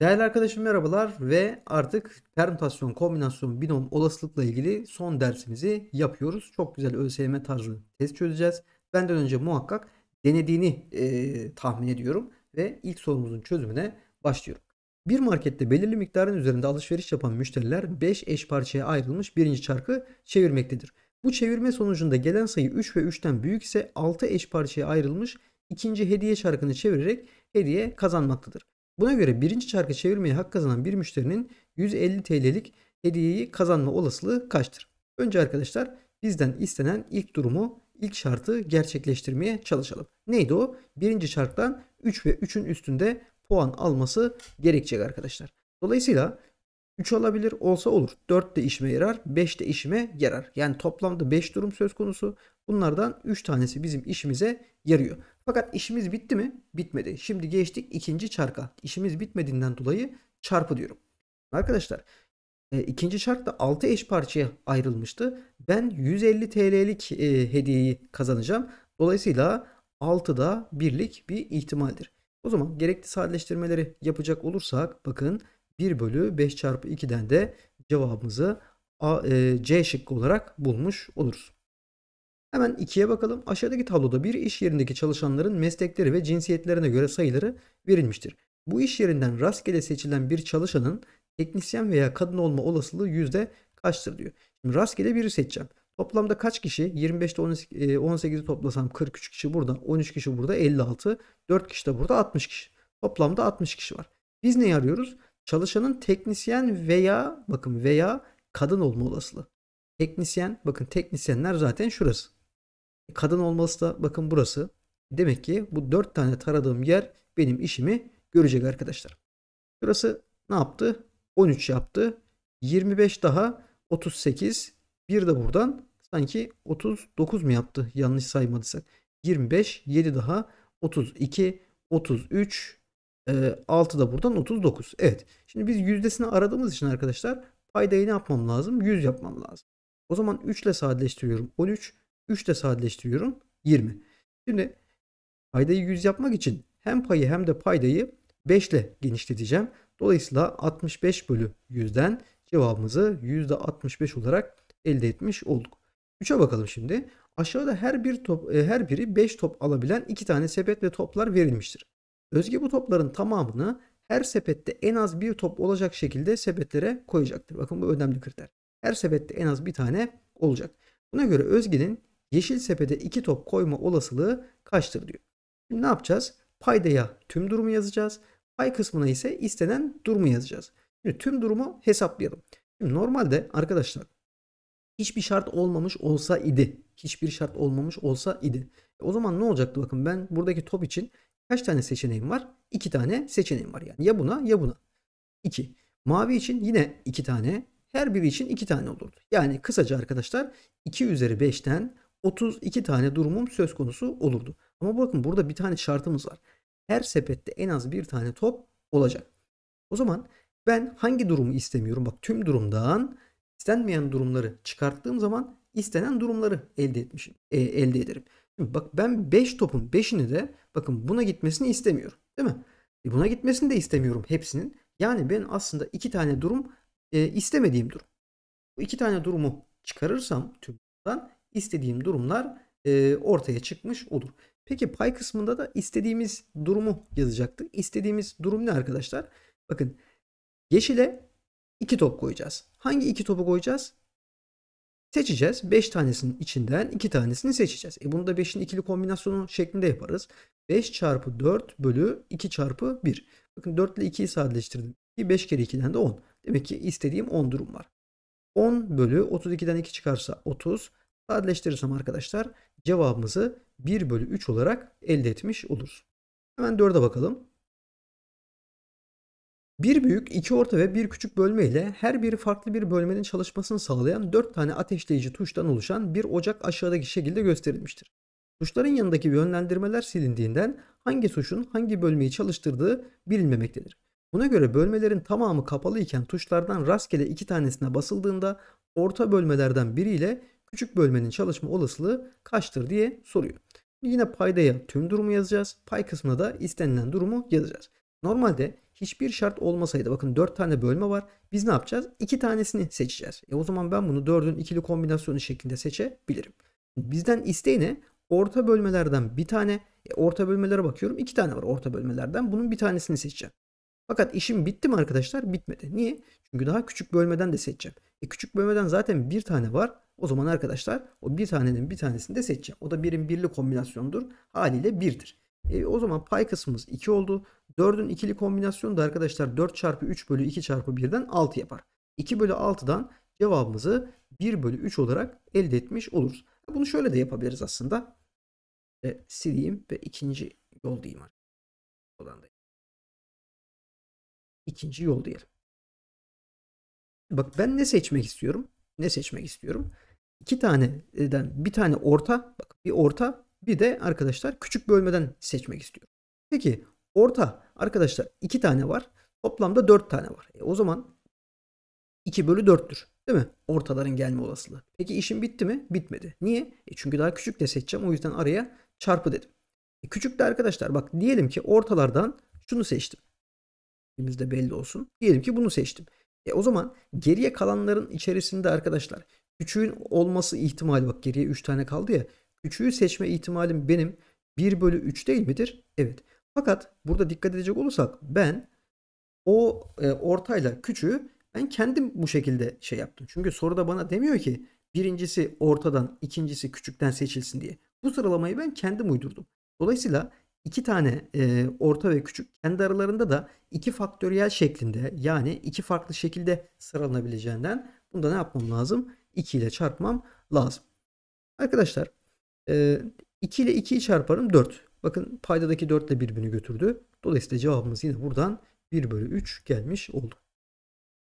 Değerli arkadaşım merhabalar ve artık permütasyon, kombinasyon, binom olasılıkla ilgili son dersimizi yapıyoruz. Çok güzel ÖSYM tarzı test çözeceğiz. Benden önce muhakkak denediğini e, tahmin ediyorum ve ilk sorumuzun çözümüne başlıyorum. Bir markette belirli miktarın üzerinde alışveriş yapan müşteriler 5 eş parçaya ayrılmış birinci çarkı çevirmektedir. Bu çevirme sonucunda gelen sayı 3 ve 3'ten büyük ise 6 eş parçaya ayrılmış ikinci hediye çarkını çevirerek hediye kazanmaktadır. Buna göre birinci çarkı çevirmeye hak kazanan bir müşterinin 150 TL'lik hediyeyi kazanma olasılığı kaçtır? Önce arkadaşlar bizden istenen ilk durumu, ilk şartı gerçekleştirmeye çalışalım. Neydi o? Birinci çarktan 3 ve 3'ün üstünde puan alması gerekecek arkadaşlar. Dolayısıyla 3 olabilir olsa olur. 4 de işime yarar, 5 de işime yarar. Yani toplamda 5 durum söz konusu Bunlardan 3 tanesi bizim işimize yarıyor. Fakat işimiz bitti mi? Bitmedi. Şimdi geçtik ikinci çarka. İşimiz bitmediğinden dolayı çarpı diyorum. Arkadaşlar e, ikinci çark da 6 eş parçaya ayrılmıştı. Ben 150 TL'lik e, hediyeyi kazanacağım. Dolayısıyla 6'da birlik bir ihtimaldir. O zaman gerekli sadeleştirmeleri yapacak olursak bakın 1 bölü 5 çarpı 2'den de cevabımızı A, e, C şıkkı olarak bulmuş oluruz. Hemen 2'ye bakalım. Aşağıdaki tabloda bir iş yerindeki çalışanların meslekleri ve cinsiyetlerine göre sayıları verilmiştir. Bu iş yerinden rastgele seçilen bir çalışanın teknisyen veya kadın olma olasılığı yüzde kaçtır diyor. Şimdi rastgele biri seçeceğim. Toplamda kaç kişi? 25'te 18'i e, toplasam 43 kişi burada, 13 kişi burada, 56, 4 kişi de burada 60 kişi. Toplamda 60 kişi var. Biz ne arıyoruz? Çalışanın teknisyen veya bakın veya kadın olma olasılığı. Teknisyen bakın teknisyenler zaten şurası. Kadın olması da bakın burası. Demek ki bu dört tane taradığım yer benim işimi görecek arkadaşlar. Burası ne yaptı? 13 yaptı. 25 daha 38. Bir de buradan sanki 39 mu yaptı? Yanlış saymadıysak. 25, 7 daha 32, 33, 6 da buradan 39. Evet. Şimdi biz yüzdesini aradığımız için arkadaşlar paydayı ne yapmam lazım? 100 yapmam lazım. O zaman 3 ile sadeleştiriyorum. 13, 3 ile sadeleştiriyorum. 20. Şimdi paydayı 100 yapmak için hem payı hem de paydayı 5 ile genişleteceğim. Dolayısıyla 65 bölü 100'den cevabımızı %65 olarak elde etmiş olduk. 3'e bakalım şimdi. Aşağıda her bir top, e, her biri 5 top alabilen 2 tane sepet ve toplar verilmiştir. Özge bu topların tamamını her sepette en az bir top olacak şekilde sepetlere koyacaktır. Bakın bu önemli kriter. Her sepette en az bir tane olacak. Buna göre Özge'nin yeşil sepete 2 top koyma olasılığı kaçtır diyor. Şimdi ne yapacağız? Paydaya tüm durumu yazacağız. Pay kısmına ise istenen durumu yazacağız. Şimdi tüm durumu hesaplayalım. Şimdi normalde arkadaşlar hiçbir şart olmamış olsa idi. Hiçbir şart olmamış olsa idi. E, o zaman ne olacaktı? Bakın ben buradaki top için kaç tane seçeneğim var? 2 tane seçeneğim var yani. Ya buna ya buna. 2. Mavi için yine 2 tane. Her biri için 2 tane olurdu. Yani kısaca arkadaşlar 2 üzeri 5'ten 32 tane durumum söz konusu olurdu. Ama bakın burada bir tane şartımız var. Her sepette en az bir tane top olacak. O zaman ben hangi durumu istemiyorum? Bak tüm durumdan istenmeyen durumları çıkarttığım zaman istenen durumları elde etmişim, e, elde ederim. Şimdi bak ben 5 beş topun 5'ini de bakın buna gitmesini istemiyorum. Değil mi? E buna gitmesini de istemiyorum hepsinin. Yani ben aslında iki tane durum e, istemediğim durum. Bu iki tane durumu çıkarırsam tümden istediğim durumlar e, ortaya çıkmış olur. Peki pay kısmında da istediğimiz durumu yazacaktık. İstediğimiz durum ne arkadaşlar? Bakın yeşile iki top koyacağız. Hangi iki topu koyacağız? Seçeceğiz. 5 tanesinin içinden 2 tanesini seçeceğiz. E bunu da 5'in ikili kombinasyonu şeklinde yaparız. 5 çarpı 4 bölü 2 çarpı 1. Bakın 4 ile 2'yi sadeleştirdim. 5 kere 2'den de 10. Demek ki istediğim 10 durum var. 10 bölü 32'den 2 çıkarsa 30 sadeleştirirsem arkadaşlar cevabımızı 1 bölü 3 olarak elde etmiş oluruz. Hemen 4'e bakalım. Bir büyük, iki orta ve bir küçük bölme ile her biri farklı bir bölmenin çalışmasını sağlayan 4 tane ateşleyici tuştan oluşan bir ocak aşağıdaki şekilde gösterilmiştir. Tuşların yanındaki yönlendirmeler silindiğinden hangi tuşun hangi bölmeyi çalıştırdığı bilinmemektedir. Buna göre bölmelerin tamamı kapalı iken tuşlardan rastgele iki tanesine basıldığında orta bölmelerden biri ile küçük bölmenin çalışma olasılığı kaçtır diye soruyor. Yine paydaya tüm durumu yazacağız. Pay kısmına da istenilen durumu yazacağız. Normalde hiçbir şart olmasaydı bakın 4 tane bölme var. Biz ne yapacağız? 2 tanesini seçeceğiz. E o zaman ben bunu 4'ün ikili kombinasyonu şeklinde seçebilirim. Bizden isteği ne? Orta bölmelerden bir tane. E orta bölmelere bakıyorum. 2 tane var orta bölmelerden. Bunun bir tanesini seçeceğim. Fakat işim bitti mi arkadaşlar? Bitmedi. Niye? Çünkü daha küçük bölmeden de seçeceğim. E küçük bölmeden zaten bir tane var. O zaman arkadaşlar o bir tanenin bir tanesini de seçeceğim. O da birin birli kombinasyondur. Haliyle birdir. E, o zaman pay kısmımız 2 oldu. 4'ün ikili kombinasyonu da arkadaşlar 4 çarpı 3 bölü 2 çarpı 1'den 6 yapar. 2 bölü 6'dan cevabımızı 1 bölü 3 olarak elde etmiş oluruz. E, bunu şöyle de yapabiliriz aslında. E, sileyim ve ikinci yol diyeyim. Olan da. İkinci yol diyelim. Bak ben ne seçmek istiyorum? Ne seçmek istiyorum? İki taneden bir tane orta, bak bir orta bir de arkadaşlar küçük bölmeden seçmek istiyorum. Peki orta arkadaşlar iki tane var. Toplamda dört tane var. E, o zaman 2 bölü 4'tür. Değil mi? Ortaların gelme olasılığı. Peki işim bitti mi? Bitmedi. Niye? E çünkü daha küçük de seçeceğim. O yüzden araya çarpı dedim. E küçük de arkadaşlar bak diyelim ki ortalardan şunu seçtim. Elimizde belli olsun. Diyelim ki bunu seçtim. E o zaman geriye kalanların içerisinde arkadaşlar küçüğün olması ihtimali bak geriye 3 tane kaldı ya. Küçüğü seçme ihtimalim benim 1 bölü 3 değil midir? Evet. Fakat burada dikkat edecek olursak ben o e, ortayla küçüğü ben kendim bu şekilde şey yaptım. Çünkü soruda bana demiyor ki birincisi ortadan ikincisi küçükten seçilsin diye. Bu sıralamayı ben kendim uydurdum. Dolayısıyla iki tane e, orta ve küçük kendi aralarında da iki faktöriyel şeklinde yani iki farklı şekilde sıralanabileceğinden bunda ne yapmam lazım? 2 ile çarpmam lazım. Arkadaşlar e, 2 ile 2'yi çarparım 4. Bakın paydadaki 4 ile birbirini götürdü. Dolayısıyla cevabımız yine buradan 1 bölü 3 gelmiş oldu.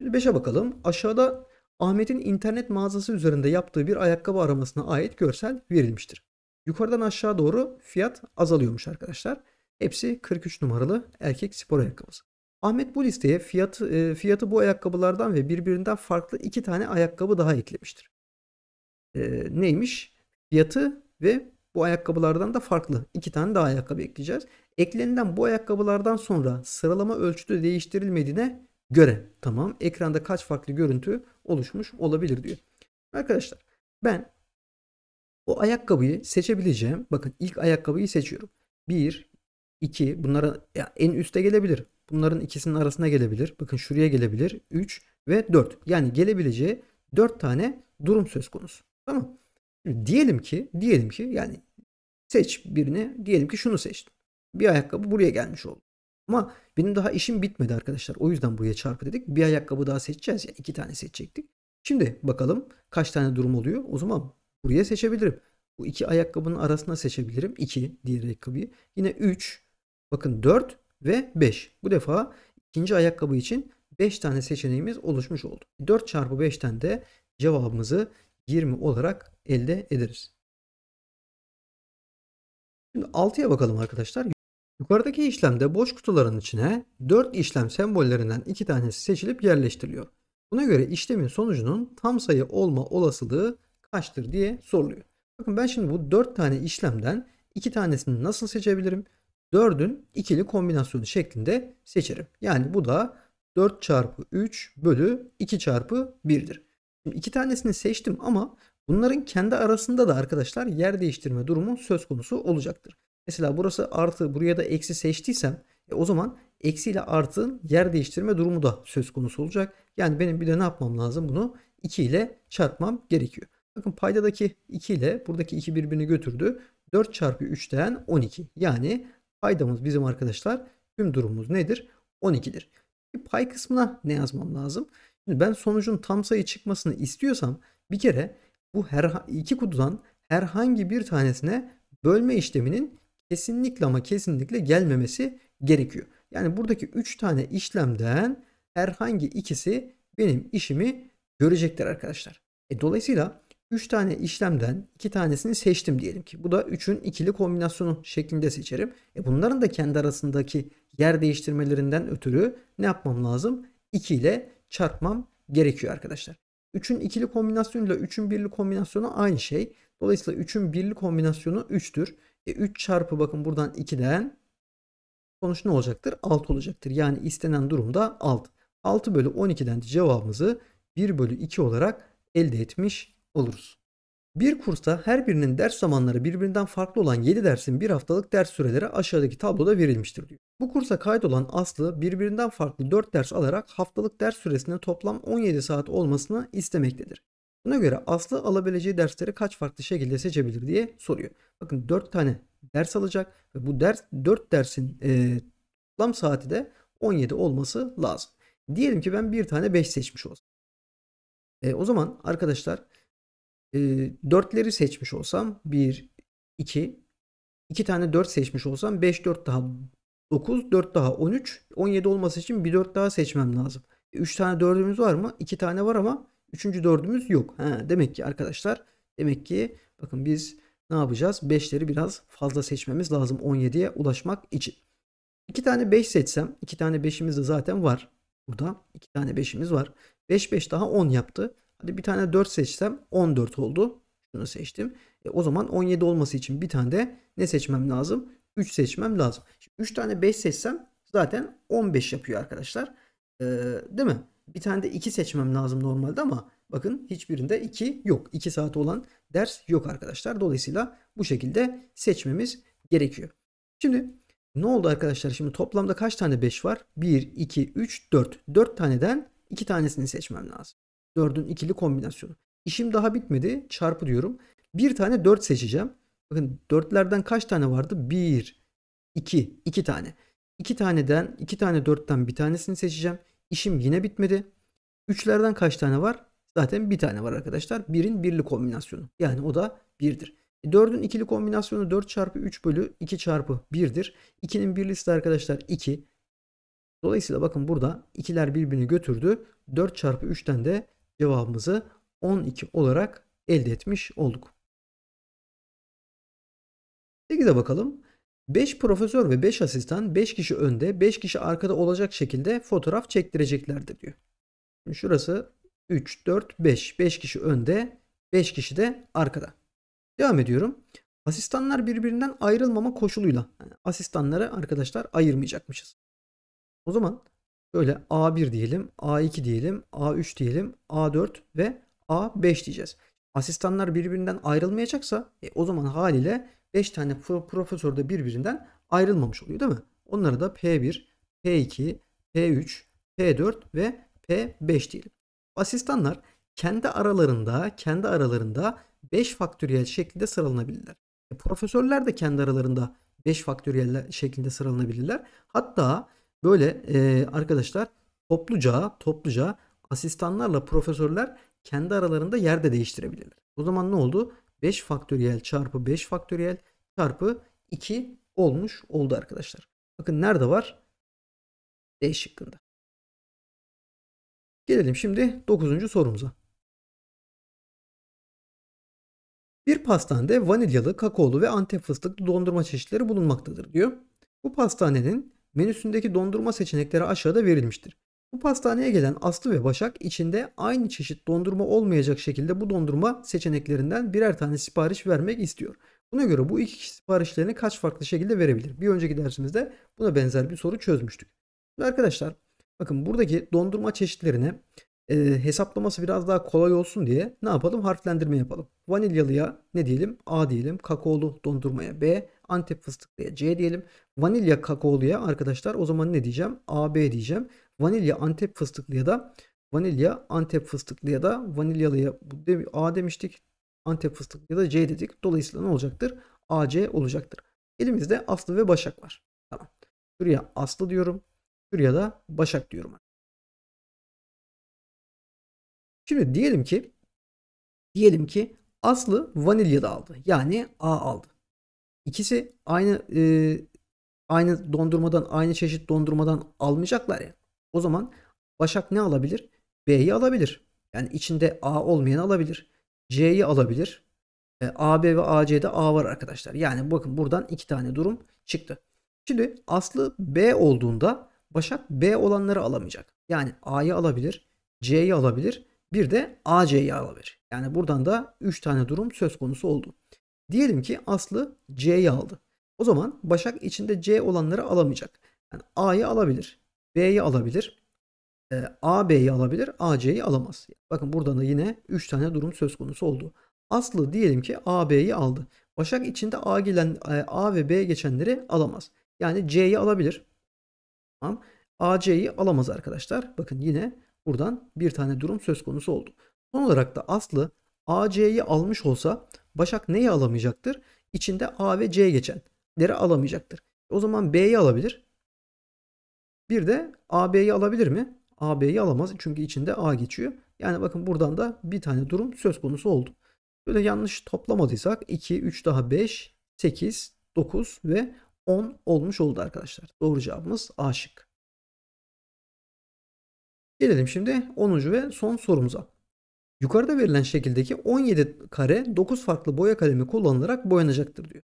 Şimdi 5'e bakalım. Aşağıda Ahmet'in internet mağazası üzerinde yaptığı bir ayakkabı aramasına ait görsel verilmiştir. Yukarıdan aşağı doğru fiyat azalıyormuş arkadaşlar. Hepsi 43 numaralı erkek spor ayakkabısı. Ahmet bu listeye fiyatı, e, fiyatı bu ayakkabılardan ve birbirinden farklı iki tane ayakkabı daha eklemiştir. E, neymiş? Fiyatı ve bu ayakkabılardan da farklı iki tane daha ayakkabı ekleyeceğiz. Eklenilen bu ayakkabılardan sonra sıralama ölçütü değiştirilmediğine göre tamam ekranda kaç farklı görüntü oluşmuş olabilir diyor. Arkadaşlar ben o ayakkabıyı seçebileceğim. Bakın ilk ayakkabıyı seçiyorum. 1, 2 bunlara en üste gelebilir. Bunların ikisinin arasına gelebilir. Bakın şuraya gelebilir. 3 ve 4. Yani gelebileceği 4 tane durum söz konusu. Tamam. Diyelim ki, diyelim ki yani seç birini. Diyelim ki şunu seçtim. Bir ayakkabı buraya gelmiş oldu. Ama benim daha işim bitmedi arkadaşlar. O yüzden buraya çarpı dedik. Bir ayakkabı daha seçeceğiz. Yani iki tane seçecektik. Şimdi bakalım kaç tane durum oluyor. O zaman Buraya seçebilirim. Bu iki ayakkabının arasına seçebilirim. 2 diğer ayakkabıyı. Yine 3, bakın 4 ve 5. Bu defa ikinci ayakkabı için 5 tane seçeneğimiz oluşmuş oldu. 4 çarpı 5'ten de cevabımızı 20 olarak elde ederiz. Şimdi 6'ya bakalım arkadaşlar. Yukarıdaki işlemde boş kutuların içine 4 işlem sembollerinden 2 tanesi seçilip yerleştiriliyor. Buna göre işlemin sonucunun tam sayı olma olasılığı kaçtır diye soruluyor. Bakın ben şimdi bu 4 tane işlemden 2 tanesini nasıl seçebilirim? 4'ün ikili kombinasyonu şeklinde seçerim. Yani bu da 4 çarpı 3 bölü 2 çarpı 1'dir. Şimdi iki tanesini seçtim ama bunların kendi arasında da arkadaşlar yer değiştirme durumu söz konusu olacaktır. Mesela burası artı buraya da eksi seçtiysem e o zaman eksi ile artın yer değiştirme durumu da söz konusu olacak. Yani benim bir de ne yapmam lazım bunu 2 ile çarpmam gerekiyor. Bakın paydadaki 2 ile buradaki 2 birbirini götürdü. 4 çarpı 3'ten 12. Yani paydamız bizim arkadaşlar tüm durumumuz nedir? 12'dir. Bir pay kısmına ne yazmam lazım? Şimdi ben sonucun tam sayı çıkmasını istiyorsam bir kere bu her iki kutudan herhangi bir tanesine bölme işleminin kesinlikle ama kesinlikle gelmemesi gerekiyor. Yani buradaki 3 tane işlemden herhangi ikisi benim işimi görecekler arkadaşlar. E, dolayısıyla 3 tane işlemden 2 tanesini seçtim diyelim ki. Bu da 3'ün ikili kombinasyonu şeklinde seçerim. E bunların da kendi arasındaki yer değiştirmelerinden ötürü ne yapmam lazım? 2 ile çarpmam gerekiyor arkadaşlar. 3'ün ikili kombinasyonuyla 3'ün birli kombinasyonu aynı şey. Dolayısıyla 3'ün birli kombinasyonu 3'tür. E 3 çarpı bakın buradan 2'den sonuç ne olacaktır? 6 olacaktır. Yani istenen durumda 6. 6 bölü 12'den de cevabımızı 1 bölü 2 olarak elde etmiş oluruz. Bir kursta her birinin ders zamanları birbirinden farklı olan 7 dersin bir haftalık ders süreleri aşağıdaki tabloda verilmiştir diyor. Bu kursa kaydolan Aslı birbirinden farklı 4 ders alarak haftalık ders süresinin toplam 17 saat olmasını istemektedir. Buna göre Aslı alabileceği dersleri kaç farklı şekilde seçebilir diye soruyor. Bakın 4 tane ders alacak ve bu ders 4 dersin e, toplam saati de 17 olması lazım. Diyelim ki ben bir tane 5 seçmiş olsam. E, o zaman arkadaşlar e, dörtleri seçmiş olsam 1, 2, 2 tane 4 seçmiş olsam 5, 4 daha 9, 4 daha 13, 17 olması için bir 4 daha seçmem lazım. 3 e, tane 4'ümüz var mı? 2 tane var ama 3. 4'ümüz yok. Ha, demek ki arkadaşlar demek ki bakın biz ne yapacağız? 5'leri biraz fazla seçmemiz lazım 17'ye ulaşmak için. 2 tane 5 seçsem 2 tane 5'imiz de zaten var. Burada 2 tane 5'imiz var. 5 5 daha 10 yaptı. Hadi bir tane 4 seçsem 14 oldu. Şunu seçtim. E, o zaman 17 olması için bir tane de ne seçmem lazım? 3 seçmem lazım. Şimdi 3 tane 5 seçsem zaten 15 yapıyor arkadaşlar. E, değil mi? Bir tane de 2 seçmem lazım normalde ama bakın hiçbirinde 2 yok. 2 saat olan ders yok arkadaşlar. Dolayısıyla bu şekilde seçmemiz gerekiyor. Şimdi ne oldu arkadaşlar? Şimdi toplamda kaç tane 5 var? 1, 2, 3, 4. 4 taneden 2 tanesini seçmem lazım. 4'ün ikili kombinasyonu. İşim daha bitmedi. Çarpı diyorum. Bir tane 4 seçeceğim. Bakın 4'lerden kaç tane vardı? 1, 2, 2 tane. 2 taneden 2 tane 4'ten bir tanesini seçeceğim. İşim yine bitmedi. 3'lerden kaç tane var? Zaten bir tane var arkadaşlar. 1'in birli kombinasyonu. Yani o da 1'dir. 4'ün e, ikili kombinasyonu 4 çarpı 3 bölü 2 çarpı 1'dir. 2'nin birlisi de arkadaşlar 2. Dolayısıyla bakın burada ikiler birbirini götürdü. 4 çarpı 3'ten de cevabımızı 12 olarak elde etmiş olduk. 8'e bakalım. 5 profesör ve 5 asistan 5 kişi önde 5 kişi arkada olacak şekilde fotoğraf çektireceklerdir diyor. Şimdi şurası 3, 4, 5. 5 kişi önde 5 kişi de arkada. Devam ediyorum. Asistanlar birbirinden ayrılmama koşuluyla. Yani asistanları arkadaşlar ayırmayacakmışız. O zaman Böyle A1 diyelim, A2 diyelim, A3 diyelim, A4 ve A5 diyeceğiz. Asistanlar birbirinden ayrılmayacaksa e, o zaman haliyle 5 tane profesör de birbirinden ayrılmamış oluyor değil mi? Onlara da P1, P2, P3, P4 ve P5 diyelim. Asistanlar kendi aralarında kendi aralarında 5 faktöriyel şekilde sıralanabilirler. E, profesörler de kendi aralarında 5 faktöriyel şekilde sıralanabilirler. Hatta Böyle e, arkadaşlar topluca topluca asistanlarla profesörler kendi aralarında yerde değiştirebilirler. O zaman ne oldu? 5 faktöriyel çarpı 5 faktöriyel çarpı 2 olmuş oldu arkadaşlar. Bakın nerede var? D şıkkında. Gelelim şimdi 9. sorumuza. Bir pastanede vanilyalı, kakaolu ve antep fıstıklı dondurma çeşitleri bulunmaktadır diyor. Bu pastanenin menüsündeki dondurma seçenekleri aşağıda verilmiştir. Bu pastaneye gelen Aslı ve Başak içinde aynı çeşit dondurma olmayacak şekilde bu dondurma seçeneklerinden birer tane sipariş vermek istiyor. Buna göre bu iki kişi siparişlerini kaç farklı şekilde verebilir? Bir önceki dersimizde buna benzer bir soru çözmüştük. arkadaşlar bakın buradaki dondurma çeşitlerine e, hesaplaması biraz daha kolay olsun diye ne yapalım? Harflendirme yapalım. Vanilyalıya ne diyelim? A diyelim. Kakaolu dondurmaya B. Antep fıstıklıya C diyelim. Vanilya kakaoluya arkadaşlar o zaman ne diyeceğim? A B diyeceğim. Vanilya Antep fıstıklıya da vanilya Antep fıstıklıya da vanilyalıya A demiştik. Antep fıstıklıya da C dedik. Dolayısıyla ne olacaktır? A C olacaktır. Elimizde Aslı ve Başak var. Tamam. Şuraya Aslı diyorum. Şuraya da Başak diyorum. Şimdi diyelim ki diyelim ki Aslı vanilya aldı. Yani A aldı. İkisi aynı e, aynı dondurmadan aynı çeşit dondurmadan almayacaklar ya. O zaman Başak ne alabilir? B'yi alabilir. Yani içinde A olmayan alabilir. C'yi alabilir. E, AB ve AC'de A var arkadaşlar. Yani bakın buradan iki tane durum çıktı. Şimdi Aslı B olduğunda Başak B olanları alamayacak. Yani A'yı alabilir, C'yi alabilir, bir de AC'yi alabilir. Yani buradan da 3 tane durum söz konusu oldu. Diyelim ki Aslı C'yi aldı. O zaman Başak içinde C olanları alamayacak. Yani A'yı alabilir, B'yi alabilir, e, A B'yi alabilir, A C'yi alamaz. Bakın buradan da yine 3 tane durum söz konusu oldu. Aslı diyelim ki A B'yi aldı. Başak içinde A gelen e, A ve B geçenleri alamaz. Yani C'yi alabilir. Tamam. A C'yi alamaz arkadaşlar. Bakın yine Buradan bir tane durum söz konusu oldu. Son olarak da Aslı AC'yi almış olsa Başak neyi alamayacaktır? İçinde A ve C geçenleri alamayacaktır. O zaman B'yi alabilir. Bir de AB'yi alabilir mi? AB'yi alamaz çünkü içinde A geçiyor. Yani bakın buradan da bir tane durum söz konusu oldu. Böyle yanlış toplamadıysak 2, 3 daha 5, 8, 9 ve 10 olmuş oldu arkadaşlar. Doğru cevabımız A şık. Gelelim şimdi 10. ve son sorumuza. Yukarıda verilen şekildeki 17 kare 9 farklı boya kalemi kullanılarak boyanacaktır diyor.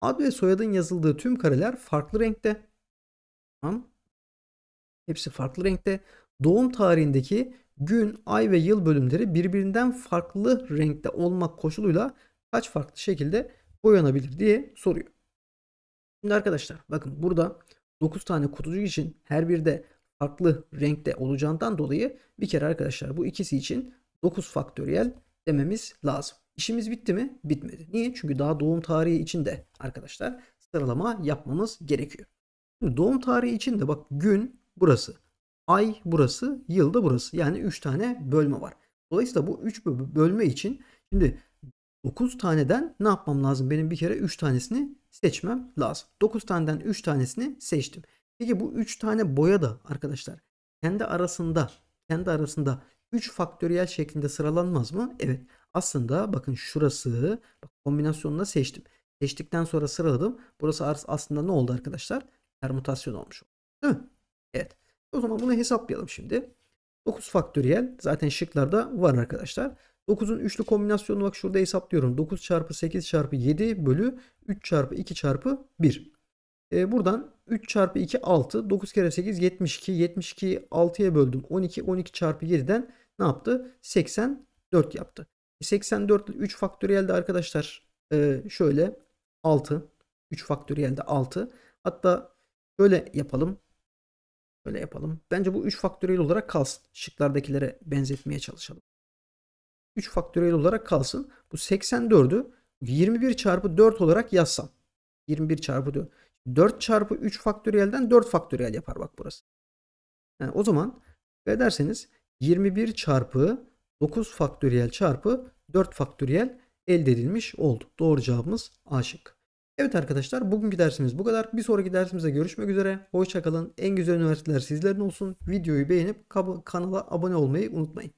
Ad ve soyadın yazıldığı tüm kareler farklı renkte. Tamam. Hepsi farklı renkte. Doğum tarihindeki gün, ay ve yıl bölümleri birbirinden farklı renkte olmak koşuluyla kaç farklı şekilde boyanabilir diye soruyor. Şimdi arkadaşlar bakın burada 9 tane kutucuk için her birde farklı renkte olacağından dolayı bir kere arkadaşlar bu ikisi için 9 faktöriyel dememiz lazım. İşimiz bitti mi? Bitmedi. Niye? Çünkü daha doğum tarihi için de arkadaşlar sıralama yapmamız gerekiyor. Şimdi doğum tarihi için de bak gün burası, ay burası, yılda burası. Yani 3 tane bölme var. Dolayısıyla bu 3 bölme için şimdi 9 taneden ne yapmam lazım? Benim bir kere 3 tanesini seçmem lazım. 9 taneden 3 tanesini seçtim. Peki bu 3 tane boya da arkadaşlar kendi arasında kendi arasında 3 faktöriyel şeklinde sıralanmaz mı? Evet. Aslında bakın şurası bak kombinasyonla seçtim. Seçtikten sonra sıraladım. Burası aslında ne oldu arkadaşlar? Permütasyon olmuş oldu. Değil mi? Evet. O zaman bunu hesaplayalım şimdi. 9 faktöriyel zaten şıklarda var arkadaşlar. 9'un üçlü kombinasyonunu bak şurada hesaplıyorum. 9 çarpı 8 çarpı 7 bölü 3 çarpı 2 çarpı 1. E, ee, buradan 3 çarpı 2 6. 9 kere 8 72. 72 6'ya böldüm. 12. 12 çarpı 7'den ne yaptı? 84 yaptı. 84 e, 3 faktöriyelde arkadaşlar e, şöyle 6. 3 faktöriyelde 6. Hatta şöyle yapalım. Böyle yapalım. Bence bu 3 faktöriyel olarak kalsın. Şıklardakilere benzetmeye çalışalım. 3 faktöriyel olarak kalsın. Bu 84'ü 21 çarpı 4 olarak yazsam. 21 çarpı 4. 4 çarpı 3 faktöriyelden 4 faktöriyel yapar bak burası. Yani o zaman ve derseniz 21 çarpı 9 faktöriyel çarpı 4 faktöriyel elde edilmiş oldu. Doğru cevabımız A şık. Evet arkadaşlar bugünkü dersimiz bu kadar. Bir sonraki dersimizde görüşmek üzere. Hoşçakalın. En güzel üniversiteler sizlerin olsun. Videoyu beğenip kanala abone olmayı unutmayın.